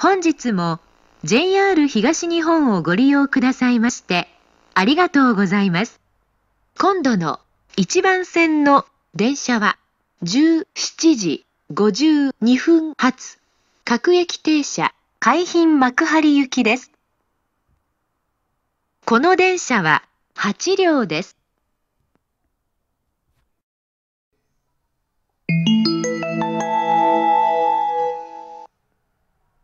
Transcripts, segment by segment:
本日も JR 東日本をご利用くださいまして、ありがとうございます。今度の1番線の電車は17時52分発、各駅停車、海浜幕張行きです。この電車は8両です。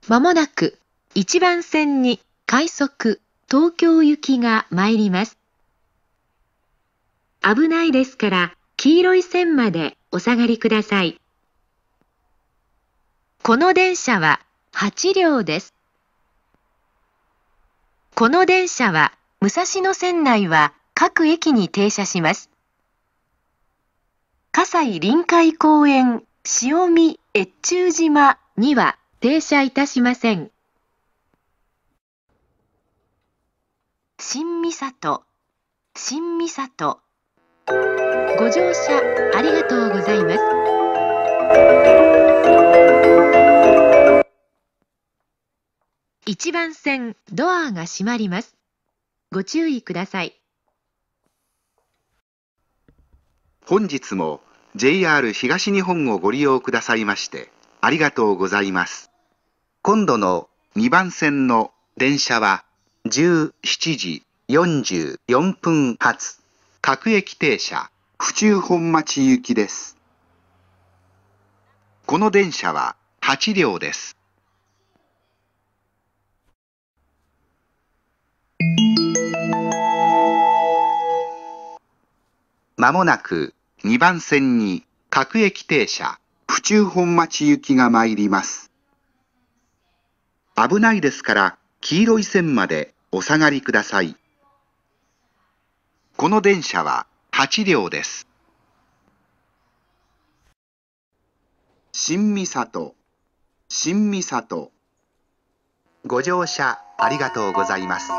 まもなく一番線に快速東京行きが参ります。危ないですから黄色い線までお下がりください。この電車は8両です。この電車は武蔵野線内は各駅に停車します。葛西臨海公園潮見越中島には停車いたしません。新三郷、新三郷。ご乗車ありがとうございます。一番線、ドアが閉まります。ご注意ください。本日も JR 東日本をご利用くださいまして、ありがとうございます。今度の2番線の電車は17時44分発各駅停車府中本町行きです。この電車は8両です。まもなく2番線に各駅停車府中本町行きが参ります。危ないですから黄色い線までお下がりください。この電車は8両です。新三里、新三里。ご乗車ありがとうございます。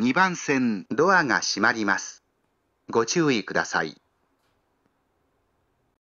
2番線ドアが閉まります。ご注意ください。